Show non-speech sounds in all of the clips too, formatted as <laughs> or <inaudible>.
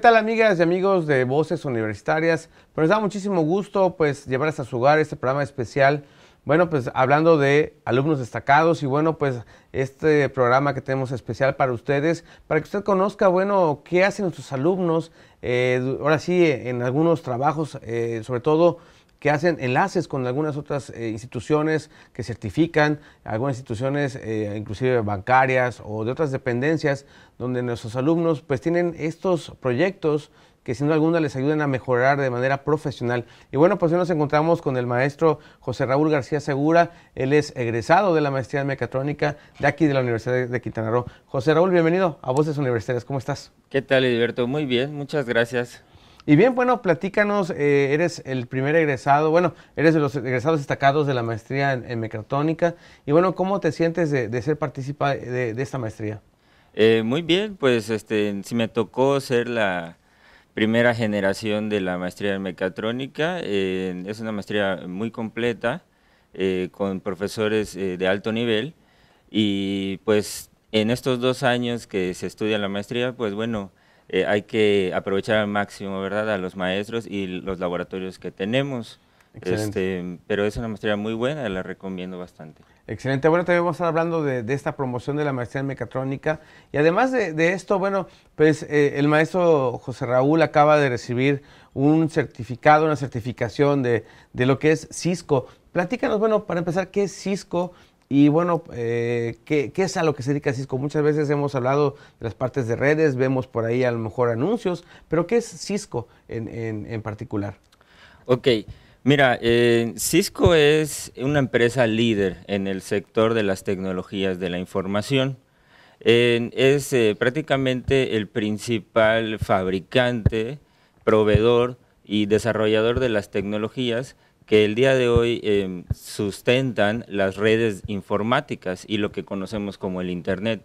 tal amigas y amigos de Voces Universitarias? Pues nos da muchísimo gusto pues llevar hasta su hogar este programa especial. Bueno, pues hablando de alumnos destacados y bueno, pues este programa que tenemos especial para ustedes, para que usted conozca, bueno, qué hacen nuestros alumnos, eh, ahora sí, en algunos trabajos, eh, sobre todo que hacen enlaces con algunas otras eh, instituciones que certifican, algunas instituciones eh, inclusive bancarias o de otras dependencias, donde nuestros alumnos pues tienen estos proyectos que sin duda alguna les ayuden a mejorar de manera profesional. Y bueno, pues hoy nos encontramos con el maestro José Raúl García Segura, él es egresado de la maestría de mecatrónica de aquí de la Universidad de Quintana Roo. José Raúl, bienvenido a Voces Universitarias, ¿cómo estás? ¿Qué tal, Hilberto? Muy bien, muchas gracias. Y bien, bueno, platícanos, eh, eres el primer egresado, bueno, eres de los egresados destacados de la maestría en, mecatrónica. Y bueno, ¿cómo te sientes de, ser partícipe de, esta maestría? Eh, muy bien, pues este, si me tocó ser la primera generación de la maestría en mecatrónica, es una maestría muy completa, eh, con profesores de alto nivel, y pues en estos dos años que se estudia la maestría, pues bueno, eh, hay que aprovechar al máximo, ¿verdad?, a los maestros y los laboratorios que tenemos. Este, pero es una maestría muy buena, la recomiendo bastante. Excelente. Bueno, también vamos a estar hablando de, esta promoción de la maestría en mecatrónica. Y además de, esto, bueno, pues eh, el maestro José Raúl acaba de recibir un certificado, una certificación de, de lo que es Cisco. Platícanos, bueno, para empezar, ¿qué es Cisco? Y bueno, eh, ¿qué, es a lo que se dedica Cisco? Muchas veces hemos hablado de las partes de redes, vemos por ahí a lo mejor anuncios, pero ¿qué es Cisco en, particular? Ok, mira, eh, Cisco es una empresa líder en el sector de las tecnologías de la información. es eh, prácticamente el principal fabricante, proveedor y desarrollador de las tecnologías que el día de hoy em, sustentan las redes informáticas y lo que conocemos como el Internet.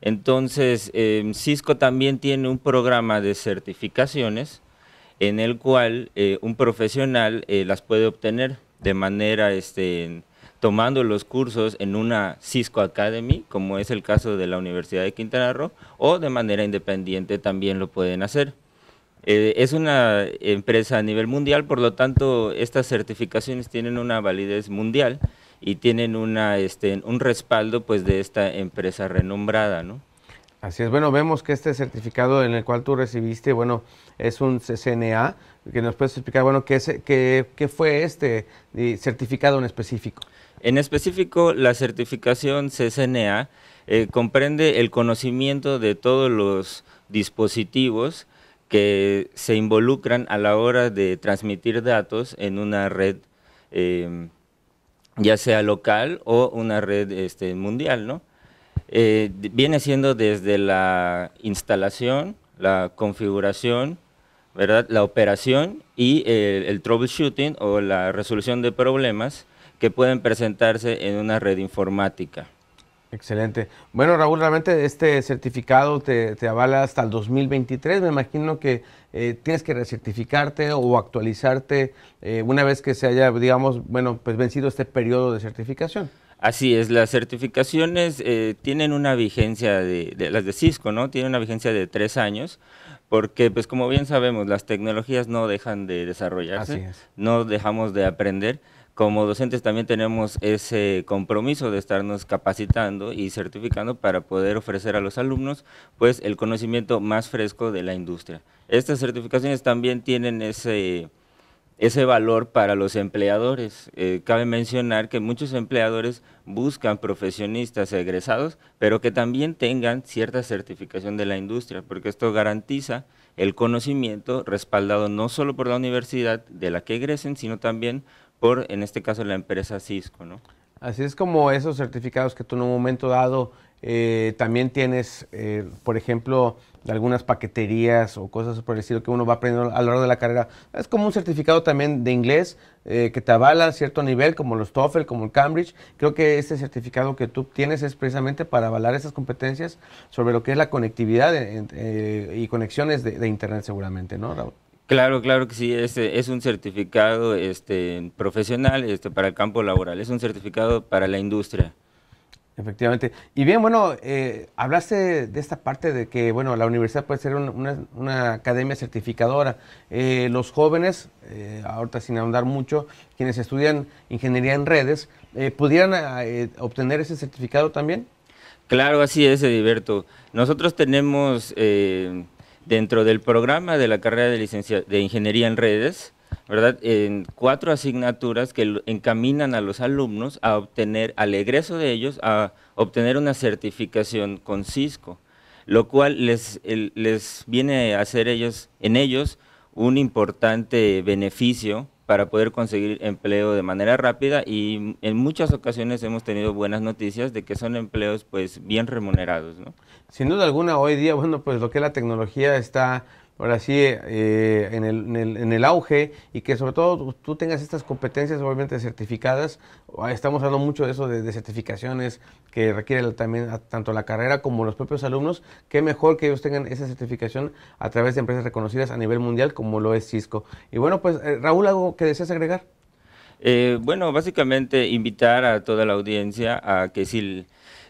Entonces, em, Cisco también tiene un programa de certificaciones en el cual eh, un profesional eh, las puede obtener de manera este, tomando los cursos en una Cisco Academy, como es el caso de la Universidad de Quintana Roo, o de manera independiente también lo pueden hacer. Eh, es una empresa a nivel mundial, por lo tanto, estas certificaciones tienen una validez mundial y tienen este, un respaldo pues, de esta empresa renombrada, ¿no? Así es, bueno, vemos que este certificado en el cual tú recibiste, bueno, es un CCNA, que nos puedes explicar, bueno, qué, fue este eh, certificado en específico. En específico, la certificación CCNA eh, comprende el conocimiento de todos los dispositivos que se involucran a la hora de transmitir datos en una red, em, ya sea local o una red este, mundial, ¿no? Eh, viene siendo desde la instalación, la configuración, la operación y el troubleshooting o la resolución de problemas que pueden presentarse en una red informática. Excelente. Bueno, Raúl, realmente este certificado te, avala hasta el 2023. Me imagino que eh, tienes que recertificarte o actualizarte eh, una vez que se haya, digamos, bueno, pues vencido este periodo de certificación. Así es, las certificaciones eh, tienen una vigencia, de, de, las de Cisco, ¿no? Tienen una vigencia de tres años, porque pues como bien sabemos, las tecnologías no dejan de desarrollarse, no dejamos de aprender como docentes también tenemos ese compromiso de estarnos capacitando y certificando para poder ofrecer a los alumnos pues el conocimiento más fresco de la industria. Estas certificaciones también tienen ese, ese valor para los empleadores. Eh, cabe mencionar que muchos empleadores buscan profesionistas egresados, pero que también tengan cierta certificación de la industria, porque esto garantiza el conocimiento respaldado no solo por la universidad de la que egresen, sino también por, en este caso, la empresa Cisco, ¿no? Así es como esos certificados que tú en un momento dado eh, también tienes, eh, por ejemplo, algunas paqueterías o cosas por el estilo que uno va aprendiendo a lo largo de la carrera. Es como un certificado también de inglés eh, que te avala a cierto nivel, como los TOEFL, como el Cambridge. Creo que este certificado que tú tienes es precisamente para avalar esas competencias sobre lo que es la conectividad y conexiones de, de Internet seguramente, ¿no, Raúl? Claro, claro que sí, es, eh, es un certificado este, profesional este, para el campo laboral, es un certificado para la industria. Efectivamente. Y bien, bueno, eh, hablaste de esta parte de que, bueno, la universidad puede ser una, academia certificadora. Eh, los jóvenes, eh, ahorita sin ahondar mucho, quienes estudian ingeniería en redes, ¿pudieran obtener ese certificado también? Claro, así es, Ediberto. Nosotros tenemos dentro del programa de la carrera de, licencia, de Ingeniería en Redes, ¿verdad? En cuatro asignaturas que encaminan a los alumnos a obtener, al egreso de ellos, a obtener una certificación con Cisco, lo cual les, les viene a hacer ellos, en ellos un importante beneficio para poder conseguir empleo de manera rápida y en muchas ocasiones hemos tenido buenas noticias de que son empleos pues bien remunerados. ¿no? Sin duda alguna hoy día, bueno, pues lo que la tecnología está ahora sí, eh, eh, en, el, en, el, auge y que sobre todo tú tengas estas competencias obviamente certificadas. Ah, estamos hablando mucho de eso, de, certificaciones que requiere también tanto la carrera como los propios alumnos. Qué mejor que ellos tengan esa certificación a través de empresas reconocidas a nivel mundial como lo es Cisco. Y bueno, pues eh, Raúl, ¿algo que deseas agregar? bueno, básicamente invitar a toda la audiencia a que si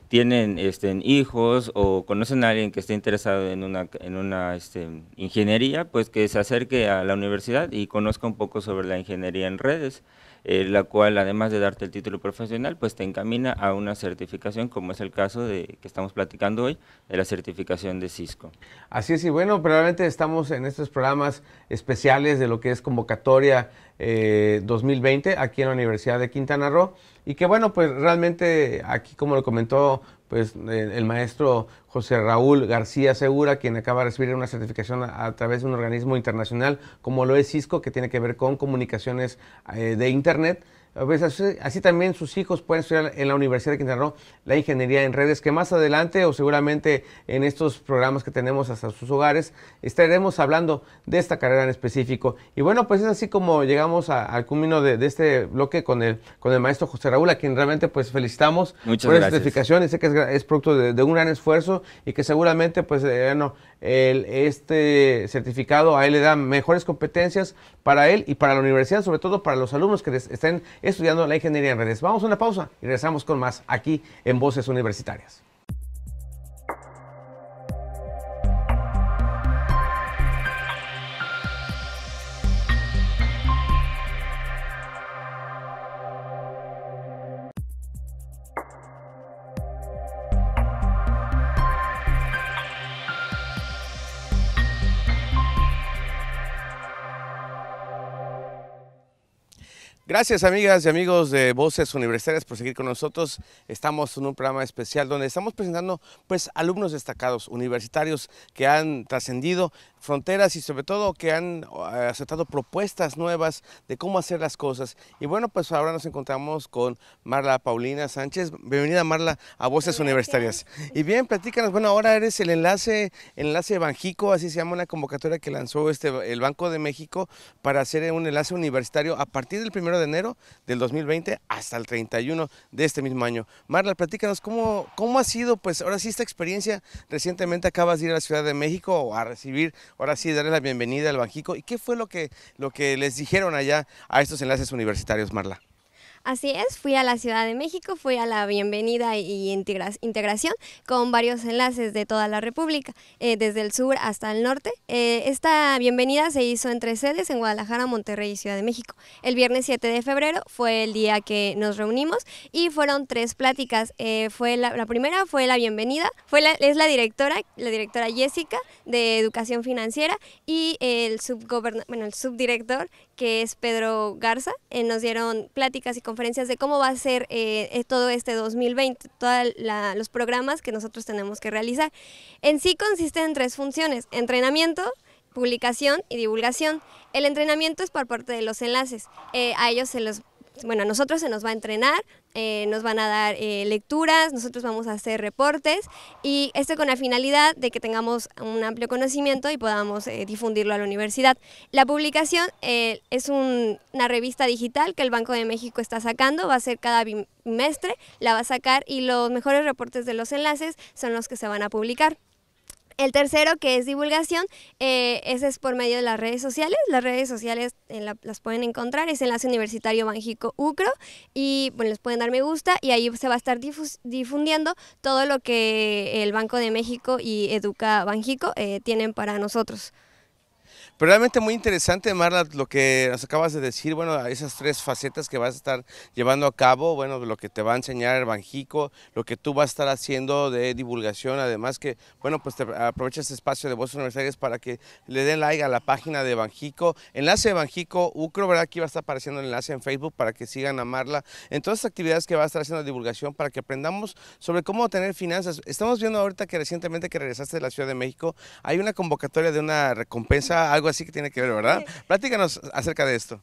tienen este, hijos o conocen a alguien que esté interesado en una, en una este, ingeniería, pues que se acerque a la universidad y conozca un poco sobre la ingeniería en redes, eh, la cual además de darte el título profesional, pues te encamina a una certificación, como es el caso de que estamos platicando hoy, de la certificación de Cisco. Así es, y bueno, probablemente estamos en estos programas especiales de lo que es convocatoria 2020 eh, aquí en la Universidad de Quintana Roo y que bueno, pues realmente aquí como lo comentó pues el maestro José Raúl García Segura, quien acaba de recibir una certificación a, través de un organismo internacional como lo es Cisco, que tiene que ver con comunicaciones eh, de Internet. Ah, pues, así, también sus hijos pueden estudiar en la Universidad de Quintana Roo la ingeniería en redes, que más adelante o seguramente en estos programas que tenemos hasta sus hogares estaremos hablando de esta carrera en específico. Y bueno, pues es así como llegamos al culmino de, este bloque con el, con el maestro José Raúl, a quien realmente pues felicitamos por esta certificación y sé que es, producto de, un gran esfuerzo y que seguramente pues eh, bueno, el, este certificado a él le da mejores competencias para él y para la universidad, sobre todo para los alumnos que estén estudiando la ingeniería en redes. Vamos a una pausa y regresamos con más aquí en Voces Universitarias. Gracias amigas y amigos de Voces Universitarias por seguir con nosotros. Estamos en un programa especial donde estamos presentando pues alumnos destacados universitarios que han trascendido fronteras y sobre todo que han aceptado propuestas nuevas de cómo hacer las cosas. Y bueno, pues ahora nos encontramos con Marla Paulina Sánchez. Bienvenida Marla a Voces Universitarias. Y bien, platícanos, bueno, ahora eres el enlace, enlace Banjico, así se llama una convocatoria que lanzó este, el Banco de México para hacer un enlace universitario a partir del 1 de enero del 2020 hasta el 31 de este mismo año. Marla, platícanos cómo, cómo ha sido, pues ahora sí, esta experiencia. Recientemente acabas de ir a la Ciudad de México a recibir Ahora sí, darles la bienvenida al Banjico. ¿Y qué fue lo que, lo que les dijeron allá a estos enlaces universitarios, Marla? Así es, fui a la Ciudad de México, fui a la bienvenida y integración con varios enlaces de toda la República, eh, desde el sur hasta el norte. Eh, esta bienvenida se hizo en tres sedes, en Guadalajara, Monterrey y Ciudad de México. El viernes 7 de febrero fue el día que nos reunimos y fueron tres pláticas. Eh, fue la, primera fue la bienvenida, fue la, es la directora, la directora Jessica de Educación Financiera y el, bueno, el subdirector que es Pedro Garza. Eh, nos dieron pláticas y conferencias de cómo va a ser eh, eh, todo este 2020, todos los programas que nosotros tenemos que realizar. En sí consiste en tres funciones, entrenamiento, publicación y divulgación. El entrenamiento es por parte de los enlaces. a ellos se los bueno, a nosotros se nos va a entrenar, eh, nos van a dar eh, lecturas, nosotros vamos a hacer reportes y esto con la finalidad de que tengamos un amplio conocimiento y podamos eh, difundirlo a la universidad. La publicación es una revista digital que el Banco de México está sacando, va a ser cada bimestre, la va a sacar y los mejores reportes de los enlaces son los que se van a publicar. El tercero, que es divulgación, eh, ese es por medio de las redes sociales. Las redes sociales las pueden encontrar, es Enlace Universitario Banjico Ucro, y bueno, les pueden dar me gusta y ahí se va a estar difundiendo todo lo que el Banco de México y Educa Banjico eh, tienen para nosotros. Pero realmente muy interesante, Marla, lo que nos acabas de decir, bueno, esas tres facetas que vas a estar llevando a cabo, bueno, lo que te va a enseñar el Banjico, lo que tú vas a estar haciendo de divulgación, además que, bueno, pues te aprovecha este espacio de Voces Universitarias para que le den like a la página de Banjico, enlace de Banjico, UCRO, ¿verdad? Aquí va a estar apareciendo el enlace en Facebook para que sigan a Marla en todas las actividades que va a estar haciendo divulgación para que aprendamos sobre cómo tener finanzas. Estamos viendo ahorita que recientemente que regresaste de la Ciudad de México, hay una convocatoria de una recompensa, algo así que tiene que ver, ¿verdad? Platícanos acerca de esto.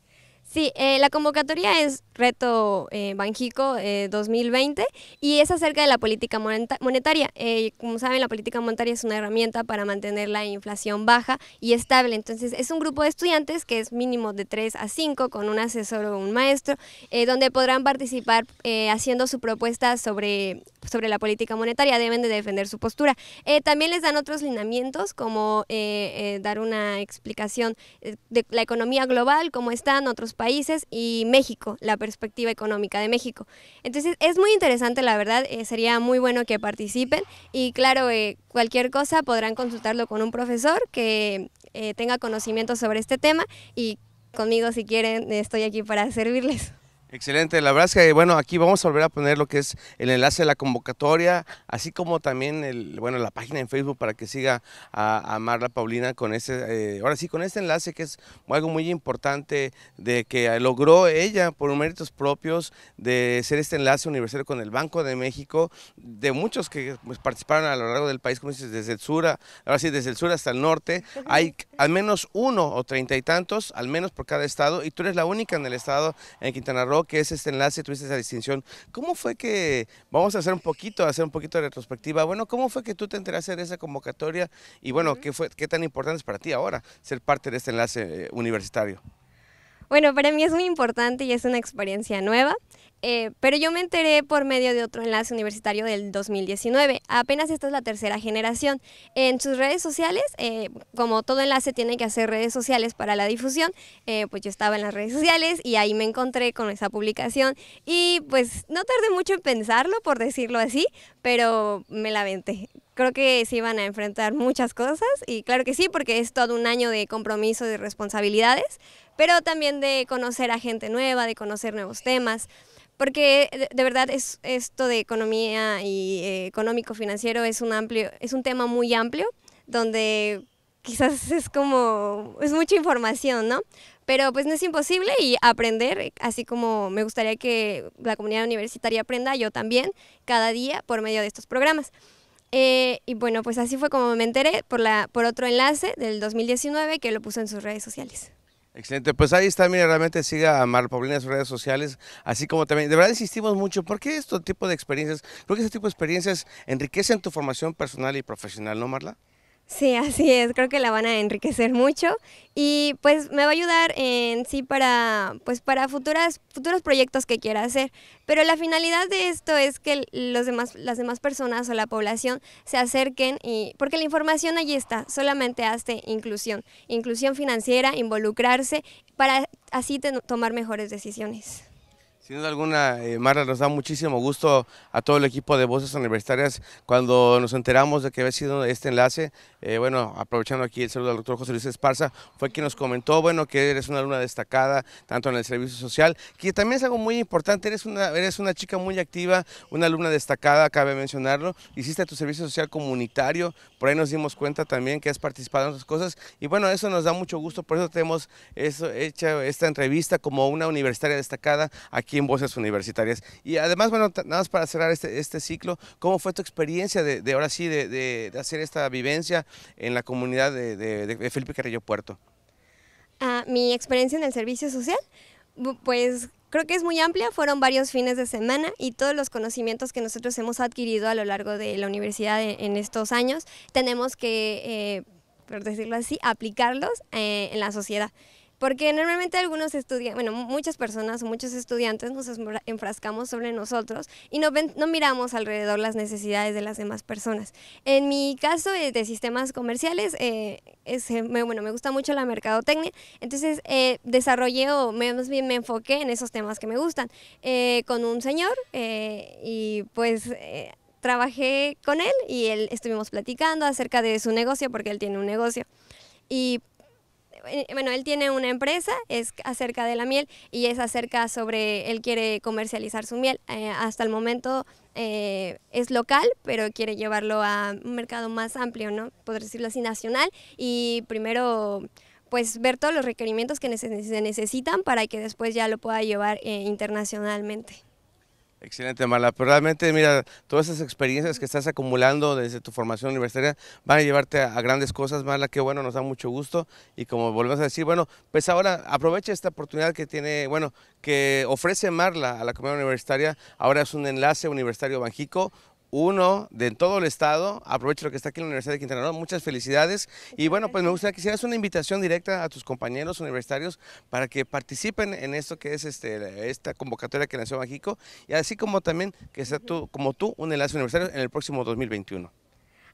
Sí, eh, la convocatoria es Reto eh, Banjico 2020 eh, y es acerca de la política monetaria. como saben, la política monetaria es una herramienta para mantener la inflación baja y estable. Entonces, es un grupo de estudiantes que es mínimo de 3 a 5 con un asesor o un maestro, donde podrán participar haciendo su propuesta sobre, sobre la política monetaria. Deben de defender su postura. también les dan otros lineamientos, como dar una explicación de la economía global, cómo están otros países países y México, la perspectiva económica de México. Entonces es muy interesante, la verdad, eh, sería muy bueno que participen y claro, eh, cualquier cosa podrán consultarlo con un profesor que eh, tenga conocimiento sobre este tema y conmigo si quieren estoy aquí para servirles. Excelente, la verdad es que bueno, aquí vamos a volver a poner lo que es el enlace de la convocatoria, así como también el, bueno, la página en Facebook para que siga a, Marla Paulina con ese, eh, ahora sí, con este enlace que es algo muy importante de que logró ella por méritos propios de hacer este enlace universitario con el Banco de México, de muchos que pues, participaron a lo largo del país, como dices, desde el sur, ahora sí, desde el sur hasta el norte, hay al menos uno o treinta y tantos, al menos por cada estado, y tú eres la única en el estado en Quintana Roo que es este enlace, tuviste esa distinción. ¿Cómo fue que, vamos a hacer un poquito, hacer un poquito de retrospectiva, bueno, cómo fue que tú te enteraste de esa convocatoria y bueno, qué, fue, qué tan importante es para ti ahora ser parte de este enlace eh, universitario? Bueno, para mí es muy importante y es una experiencia nueva. Eh, pero yo me enteré por medio de otro enlace universitario del 2019. Apenas esta es la tercera generación. En sus redes sociales, eh, como todo enlace tiene que hacer redes sociales para la difusión, eh, pues yo estaba en las redes sociales y ahí me encontré con esa publicación y pues no tardé mucho en pensarlo, por decirlo así, pero me la venté creo que se iban a enfrentar muchas cosas y claro que sí, porque es todo un año de compromiso, de responsabilidades, pero también de conocer a gente nueva, de conocer nuevos temas, porque de, verdad es esto de economía y eh, económico financiero es un amplio, es un tema muy amplio donde quizás <laughs> es como es mucha información, ¿no? Pero pues no es imposible y aprender, así como me gustaría que la comunidad universitaria aprenda, yo también, cada día por medio de estos programas. Eh, y bueno, pues así fue como me enteré por, la, por otro enlace del 2019 que lo puso en sus redes sociales. Excelente, pues ahí está, mira, realmente siga a Marla Paulina en sus redes sociales, así como también, de verdad insistimos mucho, porque este tipo de experiencias, creo que este tipo de experiencias enriquecen tu formación personal y profesional, ¿no, Marla? Sí, <laughs> así es, creo que la van a enriquecer mucho y pues me va a ayudar en sí para pues para futuras futuros proyectos que quiera hacer, pero la finalidad de esto es que los demás las demás personas o la población se acerquen y porque la información allí está, solamente hace inclusión, inclusión financiera, involucrarse para así tomar mejores decisiones. Sin duda alguna, eh, Marla, nos da muchísimo gusto a todo el equipo de Voces Universitarias cuando nos enteramos de que había sido este enlace. Eh, bueno, aprovechando aquí el saludo al doctor José Luis Esparza, fue quien nos comentó, bueno, que eres una alumna destacada, tanto en el servicio social, que también es algo muy importante, eres una, eres una chica muy activa, una alumna destacada, cabe mencionarlo, hiciste tu servicio social comunitario, por ahí nos dimos cuenta también que has participado en otras cosas, y bueno, eso nos da mucho gusto, por eso tenemos eso, hecha esta entrevista como una universitaria destacada aquí en Voces Universitarias. Y además, bueno, nada más para cerrar este, este, ciclo, ¿cómo fue tu experiencia de, ahora sí, de, de, hacer esta vivencia en la comunidad de, Felipe Carrillo Puerto? Ah, mi experiencia en el servicio social, pues creo que es muy amplia, fueron varios fines de semana y todos los conocimientos que nosotros hemos adquirido a lo largo de la universidad e, en estos años, tenemos que, eh, por decirlo así, aplicarlos eh, en la sociedad. Porque normalmente algunos estudiantes, bueno, muchas personas o muchos estudiantes nos enfrascamos sobre nosotros y no, no miramos alrededor las necesidades de las demás personas. En mi caso eh, de sistemas comerciales, eh, es, eh, me, bueno, me gusta mucho la mercadotecnia, entonces desarrollé o más bien me enfoqué en esos temas que me gustan con un señor y pues trabajé con él y él estuvimos platicando acerca de su negocio porque él tiene un negocio. Y eh, bueno, él tiene una empresa, es acerca de la miel y es acerca sobre, él quiere comercializar su miel. Eh, hasta el momento eh, es local, pero quiere llevarlo a un mercado más amplio, ¿no? Podría decirlo así, nacional y primero pues ver todos los requerimientos que se necesitan para que después ya lo pueda llevar internacionalmente. Excelente, Marla. Pero realmente, mira, todas esas experiencias que estás acumulando desde tu formación universitaria van a llevarte a, grandes cosas, Marla. Qué bueno, nos da mucho gusto. Y como volvemos a decir, bueno, pues ahora aprovecha esta oportunidad que tiene, bueno, que ofrece Marla a la comunidad universitaria. Ahora es un enlace universitario Banjico, uno de todo el estado. Aprovecho lo que está aquí en la Universidad de Quintana Roo. Muchas felicidades. Y bueno, pues me gustaría que hicieras una invitación directa a tus compañeros universitarios para que participen en esto que es este, esta convocatoria que lanzó México y así como también que sea tú, como tú un enlace universitario en el próximo 2021.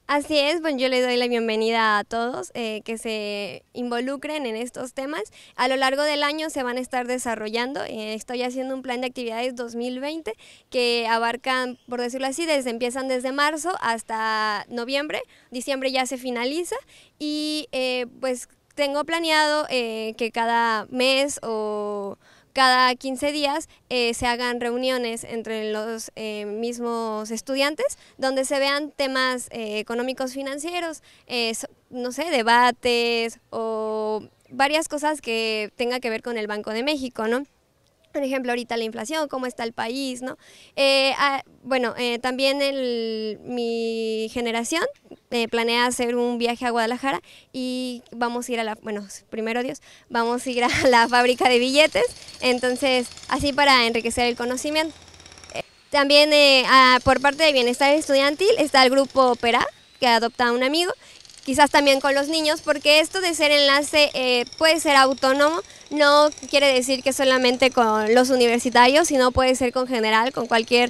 Así es, bueno, yo le doy la bienvenida a todos eh, que se involucren en estos temas. A lo largo del año se van a estar desarrollando. Eh, estoy haciendo un plan de actividades 2020 que abarcan, por decirlo así, desde empiezan desde marzo hasta noviembre. Diciembre ya se finaliza y eh, pues tengo planeado que cada mes o cada 15 días eh, se hagan reuniones entre los eh, mismos estudiantes donde se vean temas eh, económicos financieros, no sé, debates o varias cosas que tengan que ver con el Banco de México, ¿no? Por ejemplo, ahorita la inflación, cómo está el país, ¿no? Ah, bueno, también mi generación eh, planea hacer un viaje a Guadalajara y vamos a ir a la, bueno, primero Dios, vamos a ir a <laughs> la fábrica de billetes, entonces así para enriquecer el conocimiento. Eh, también eh, por parte de Bienestar Estudiantil está el grupo Opera, que adopta a un amigo, quizás también con los niños, porque esto de ser enlace puede ser autónomo, no quiere decir que solamente con los universitarios, sino puede ser con general, con cualquier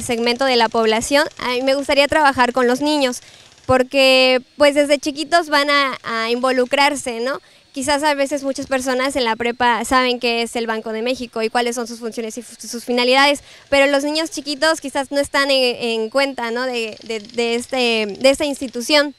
segmento de la población. A mí me gustaría trabajar con los niños porque pues desde chiquitos van a, involucrarse, ¿no? quizás a veces muchas personas en la prepa saben qué es el Banco de México y cuáles son sus funciones y sus finalidades, pero los niños chiquitos quizás no están en, cuenta de, este, de esta institución.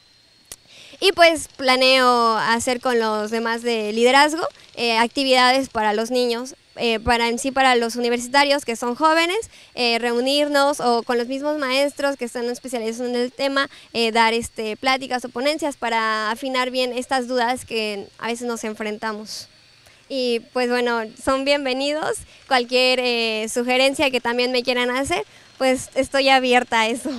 Y pues planeo hacer con los demás de liderazgo eh, actividades para los niños eh, para en sí para los universitarios que son jóvenes, eh, reunirnos o con los mismos maestros que están especializados en el tema, eh, dar este, pláticas o ponencias para afinar bien estas dudas que a veces nos enfrentamos. Y pues bueno, son bienvenidos, cualquier sugerencia que también me quieran hacer, pues estoy abierta a eso.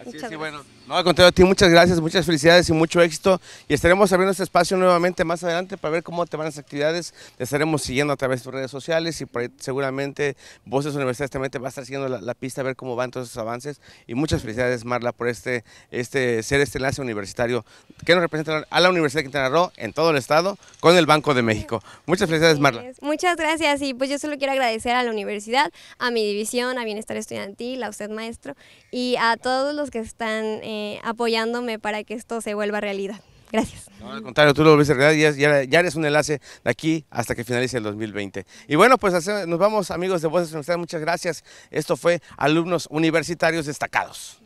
Así es, bueno, no, al contrario, a ti muchas gracias, muchas felicidades y mucho éxito. Y estaremos abriendo este espacio nuevamente más adelante para ver cómo te van las actividades. Te estaremos siguiendo a través de tus redes sociales y por ahí seguramente Voces Universidades también te va a estar siguiendo la, pista a ver cómo van todos esos avances. Y muchas felicidades, Marla, por este, este ser este enlace universitario que nos representa a la Universidad de Quintana Roo en todo el estado con el Banco de México. Muchas felicidades, Marla. Muchas gracias y pues yo solo quiero agradecer a la universidad, a mi división, a Bienestar Estudiantil, a usted, maestro, y a todos los que están... en eh, apoyándome para que esto se vuelva realidad. Gracias. al contrario, tú lo volviste realidad, ya, ya, eres un enlace de aquí hasta que finalice el 2020. Y bueno, pues nos vamos amigos de Voces muchas gracias. Esto fue Alumnos Universitarios Destacados.